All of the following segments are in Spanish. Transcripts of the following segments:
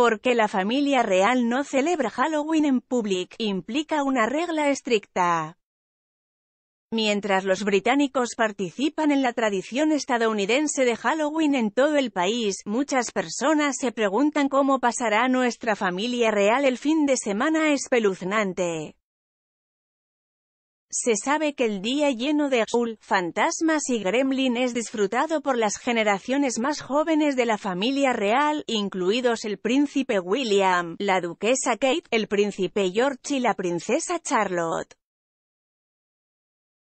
Porque la familia real no celebra Halloween en público implica una regla estricta. Mientras los británicos participan en la tradición estadounidense de Halloween en todo el país, muchas personas se preguntan cómo pasará nuestra familia real el fin de semana espeluznante. Se sabe que el día lleno de ghoul, fantasmas y gremlin es disfrutado por las generaciones más jóvenes de la familia real, incluidos el príncipe William, la duquesa Kate, el príncipe George y la princesa Charlotte.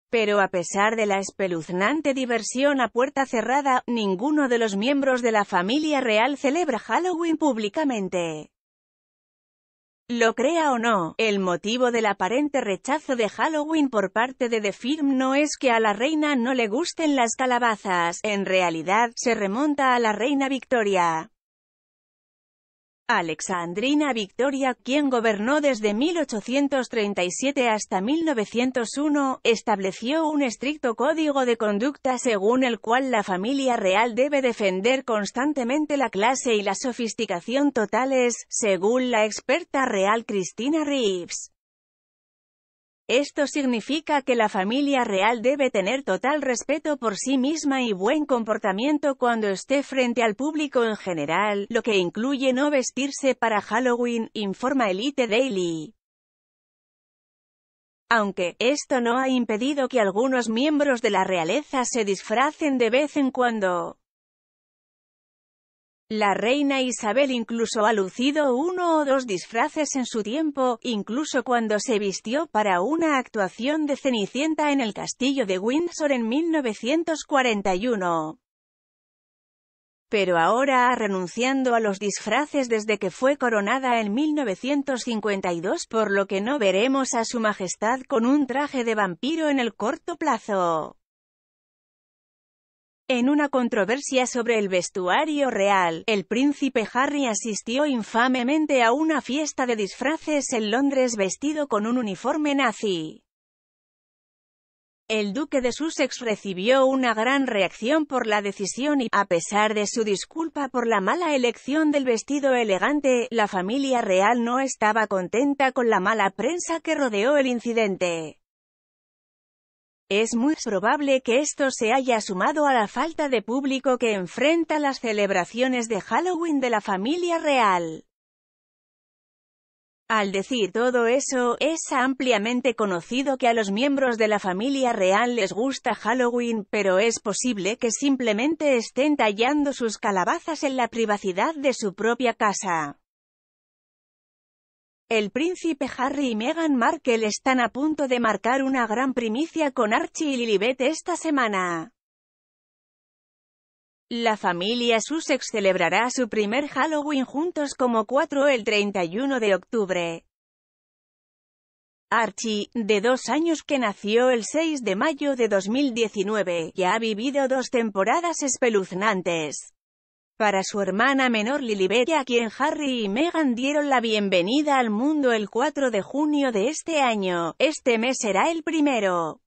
Pero a pesar de la espeluznante diversión a puerta cerrada, ninguno de los miembros de la familia real celebra Halloween públicamente. Lo crea o no, el motivo del aparente rechazo de Halloween por parte de The Firm no es que a la reina no le gusten las calabazas, en realidad, se remonta a la reina Victoria. Alexandrina Victoria, quien gobernó desde 1837 hasta 1901, estableció un estricto código de conducta según el cual la familia real debe defender constantemente la clase y la sofisticación totales, según la experta real Cristina Reeves. Esto significa que la familia real debe tener total respeto por sí misma y buen comportamiento cuando esté frente al público en general, lo que incluye no vestirse para Halloween, informa Elite Daily. Aunque, esto no ha impedido que algunos miembros de la realeza se disfracen de vez en cuando. La reina Isabel incluso ha lucido uno o dos disfraces en su tiempo, incluso cuando se vistió para una actuación de Cenicienta en el castillo de Windsor en 1941. Pero ahora, renunciando a los disfraces desde que fue coronada en 1952, por lo que no veremos a su majestad con un traje de vampiro en el corto plazo. En una controversia sobre el vestuario real, el príncipe Harry asistió infamemente a una fiesta de disfraces en Londres vestido con un uniforme nazi. El duque de Sussex recibió una gran reacción por la decisión y, a pesar de su disculpa por la mala elección del vestido elegante, la familia real no estaba contenta con la mala prensa que rodeó el incidente. Es muy probable que esto se haya sumado a la falta de público que enfrenta las celebraciones de Halloween de la familia real. Al decir todo eso, es ampliamente conocido que a los miembros de la familia real les gusta Halloween, pero es posible que simplemente estén tallando sus calabazas en la privacidad de su propia casa. El príncipe Harry y Meghan Markle están a punto de marcar una gran primicia con Archie y Lilibet esta semana. La familia Sussex celebrará su primer Halloween juntos como cuatro el 31 de octubre. Archie, de dos años que nació el 6 de mayo de 2019, ya ha vivido dos temporadas espeluznantes para su hermana menor Lilibet, a quien Harry y Meghan dieron la bienvenida al mundo el 4 de junio de este año. Este mes será el primero.